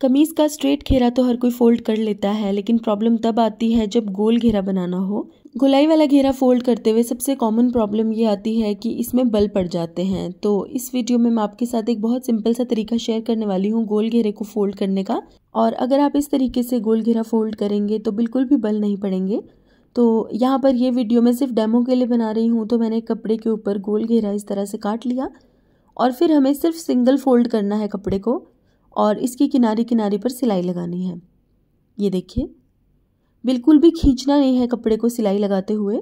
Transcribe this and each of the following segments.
कमीज़ का स्ट्रेट घेरा तो हर कोई फोल्ड कर लेता है लेकिन प्रॉब्लम तब आती है जब गोल घेरा बनाना हो गुलाई वाला घेरा फोल्ड करते हुए सबसे कॉमन प्रॉब्लम ये आती है कि इसमें बल पड़ जाते हैं तो इस वीडियो में मैं आपके साथ एक बहुत सिंपल सा तरीका शेयर करने वाली हूँ गोल घेरे को फोल्ड करने का और अगर आप इस तरीके से गोल घेरा फोल्ड करेंगे तो बिल्कुल भी बल नहीं पड़ेंगे तो यहाँ पर ये वीडियो मैं सिर्फ डेमो के लिए बना रही हूँ तो मैंने कपड़े के ऊपर गोल घेरा इस तरह से काट लिया और फिर हमें सिर्फ सिंगल फोल्ड करना है कपड़े को और इसके किनारे किनारे पर सिलाई लगानी है ये देखिए बिल्कुल भी खींचना नहीं है कपड़े को सिलाई लगाते हुए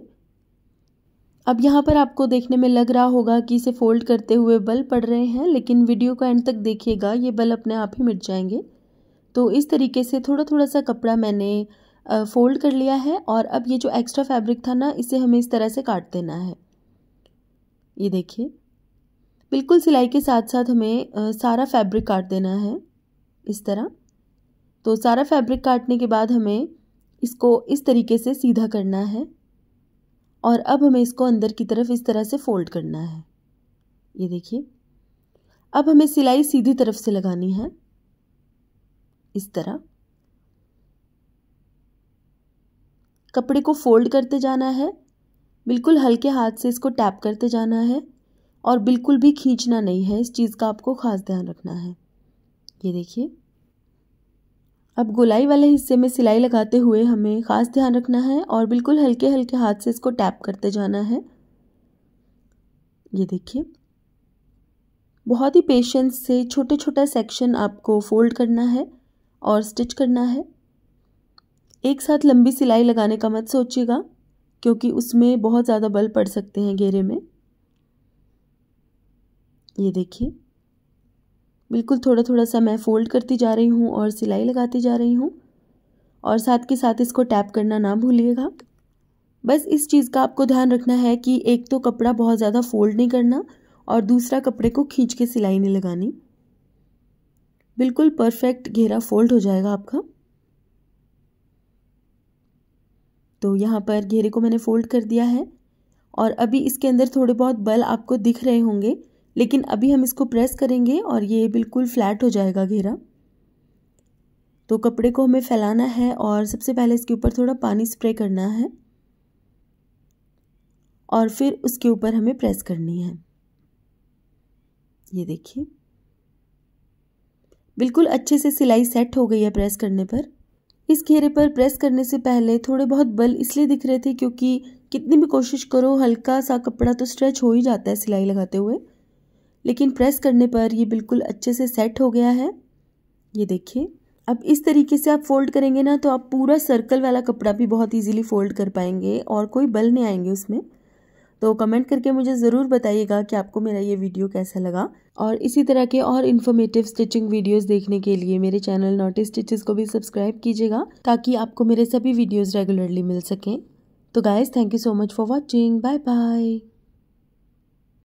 अब यहाँ पर आपको देखने में लग रहा होगा कि इसे फोल्ड करते हुए बल पड़ रहे हैं लेकिन वीडियो का एंड तक देखिएगा ये बल अपने आप ही मिट जाएंगे तो इस तरीके से थोड़ा थोड़ा सा कपड़ा मैंने फोल्ड कर लिया है और अब ये जो एक्स्ट्रा फैब्रिक था ना इसे हमें इस तरह से काट देना है ये देखिए बिल्कुल सिलाई के साथ साथ हमें सारा फैब्रिक काट देना है इस तरह तो सारा फैब्रिक काटने के बाद हमें इसको इस तरीके से सीधा करना है और अब हमें इसको अंदर की तरफ इस तरह से फोल्ड करना है ये देखिए अब हमें सिलाई सीधी तरफ से लगानी है इस तरह कपड़े को फोल्ड करते जाना है बिल्कुल हल्के हाथ से इसको टैप करते जाना है और बिल्कुल भी खींचना नहीं है इस चीज़ का आपको ख़ास ध्यान रखना है ये देखिए अब गोलाई वाले हिस्से में सिलाई लगाते हुए हमें ख़ास ध्यान रखना है और बिल्कुल हल्के हल्के हाथ से इसको टैप करते जाना है ये देखिए बहुत ही पेशेंस से छोटे छोटा सेक्शन आपको फोल्ड करना है और स्टिच करना है एक साथ लंबी सिलाई लगाने का मत सोचिएगा क्योंकि उसमें बहुत ज़्यादा बल पड़ सकते हैं घेरे में ये देखिए बिल्कुल थोड़ा थोड़ा सा मैं फ़ोल्ड करती जा रही हूँ और सिलाई लगाती जा रही हूँ और साथ के साथ इसको टैप करना ना भूलिएगा बस इस चीज़ का आपको ध्यान रखना है कि एक तो कपड़ा बहुत ज़्यादा फ़ोल्ड नहीं करना और दूसरा कपड़े को खींच के सिलाई नहीं लगानी बिल्कुल परफेक्ट घेरा फोल्ड हो जाएगा आपका तो यहाँ पर घेरे को मैंने फोल्ड कर दिया है और अभी इसके अंदर थोड़े बहुत बल आपको दिख रहे होंगे लेकिन अभी हम इसको प्रेस करेंगे और ये बिल्कुल फ्लैट हो जाएगा घेरा तो कपड़े को हमें फैलाना है और सबसे पहले इसके ऊपर थोड़ा पानी स्प्रे करना है और फिर उसके ऊपर हमें प्रेस करनी है ये देखिए बिल्कुल अच्छे से सिलाई सेट हो गई है प्रेस करने पर इस घेरे पर प्रेस करने से पहले थोड़े बहुत बल इसलिए दिख रहे थे क्योंकि कितनी भी कोशिश करो हल्का सा कपड़ा तो स्ट्रेच हो ही जाता है सिलाई लगाते हुए लेकिन प्रेस करने पर ये बिल्कुल अच्छे से सेट हो गया है ये देखिए अब इस तरीके से आप फोल्ड करेंगे ना तो आप पूरा सर्कल वाला कपड़ा भी बहुत इजीली फोल्ड कर पाएंगे और कोई बल नहीं आएंगे उसमें तो कमेंट करके मुझे ज़रूर बताइएगा कि आपको मेरा ये वीडियो कैसा लगा और इसी तरह के और इन्फॉर्मेटिव स्टिचिंग वीडियोस देखने के लिए मेरे चैनल नोटी स्टिचेस को भी सब्सक्राइब कीजिएगा ताकि आपको मेरे सभी वीडियोज़ रेगुलरली मिल सकें तो guys thank you so much for watching bye bye